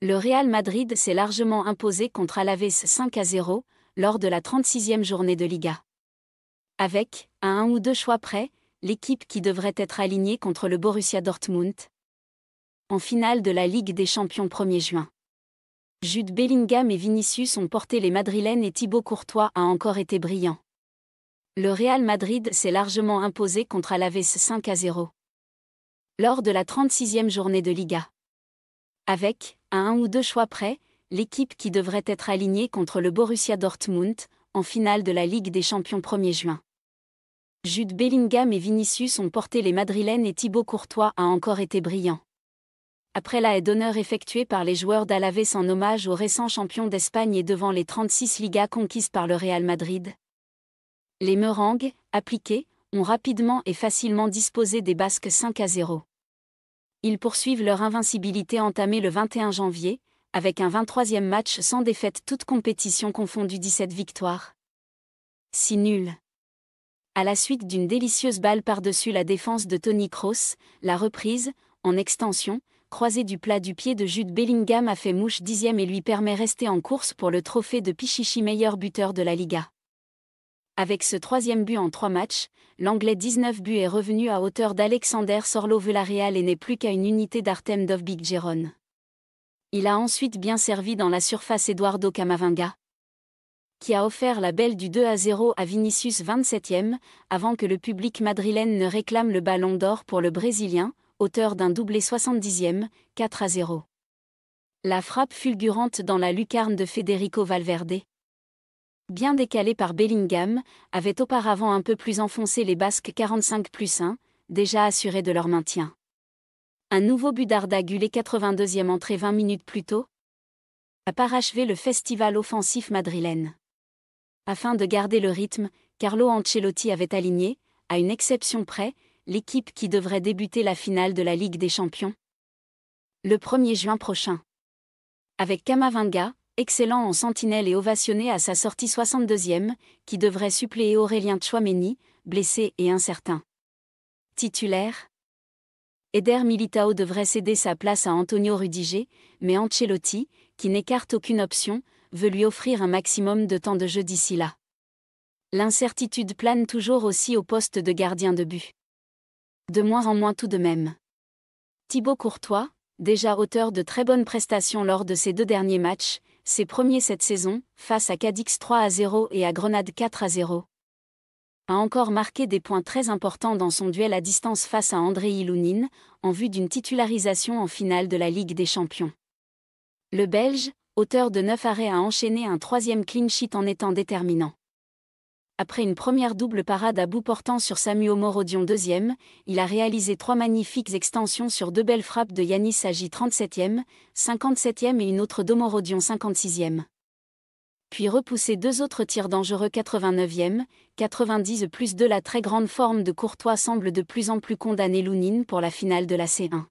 Le Real Madrid s'est largement imposé contre Alaves 5 à 0 lors de la 36e journée de Liga. Avec, à un ou deux choix près, l'équipe qui devrait être alignée contre le Borussia Dortmund en finale de la Ligue des Champions 1er juin. Jude Bellingham et Vinicius ont porté les Madrilènes et Thibaut Courtois a encore été brillant. Le Real Madrid s'est largement imposé contre Alaves 5 à 0 lors de la 36e journée de Liga. Avec, à un ou deux choix près, l'équipe qui devrait être alignée contre le Borussia Dortmund, en finale de la Ligue des Champions 1er juin. Jude Bellingham et Vinicius ont porté les Madrilènes et Thibaut Courtois a encore été brillant. Après la haie d'honneur effectuée par les joueurs d'Alavés en hommage aux récents champions d'Espagne et devant les 36 ligas conquises par le Real Madrid, les merengues, appliquées, ont rapidement et facilement disposé des Basques 5 à 0. Ils poursuivent leur invincibilité entamée le 21 janvier, avec un 23e match sans défaite toute compétition confondue 17 victoires. Si nul. À la suite d'une délicieuse balle par-dessus la défense de Tony Kroos, la reprise, en extension, croisée du plat du pied de Jude Bellingham a fait mouche dixième et lui permet rester en course pour le trophée de Pichichi meilleur buteur de la Liga. Avec ce troisième but en trois matchs, l'anglais 19 buts est revenu à hauteur d'Alexander Sorlo Villarreal et n'est plus qu'à une unité d'Artem Dovbik-Geron. Il a ensuite bien servi dans la surface Eduardo Camavinga, qui a offert la belle du 2 à 0 à Vinicius 27e, avant que le public madrilène ne réclame le ballon d'or pour le Brésilien, auteur d'un doublé 70e, 4 à 0. La frappe fulgurante dans la lucarne de Federico Valverde bien décalé par Bellingham, avait auparavant un peu plus enfoncé les Basques 45 plus 1, déjà assurés de leur maintien. Un nouveau but d'Arda Gulé 82e entrée 20 minutes plus tôt a parachevé le festival offensif madrilène. Afin de garder le rythme, Carlo Ancelotti avait aligné, à une exception près, l'équipe qui devrait débuter la finale de la Ligue des Champions le 1er juin prochain. Avec Kamavinga, excellent en sentinelle et ovationné à sa sortie 62e, qui devrait suppléer Aurélien Tchouameni, blessé et incertain. Titulaire Eder Militao devrait céder sa place à Antonio Rudiger, mais Ancelotti, qui n'écarte aucune option, veut lui offrir un maximum de temps de jeu d'ici là. L'incertitude plane toujours aussi au poste de gardien de but. De moins en moins tout de même. Thibaut Courtois, déjà auteur de très bonnes prestations lors de ses deux derniers matchs, ses premiers cette saison, face à Cadix 3 à 0 et à Grenade 4 à 0. A encore marqué des points très importants dans son duel à distance face à André Ilounine, en vue d'une titularisation en finale de la Ligue des Champions. Le Belge, auteur de 9 arrêts, a enchaîné un troisième clean sheet en étant déterminant. Après une première double parade à bout portant sur Samu Morodion deuxième, il a réalisé trois magnifiques extensions sur deux belles frappes de Yanis Agi 37e, 57e et une autre d'Omorodion 56e. Puis repoussé deux autres tirs dangereux 89e, 90 plus 2 la très grande forme de Courtois semble de plus en plus condamner Lounine pour la finale de la C1.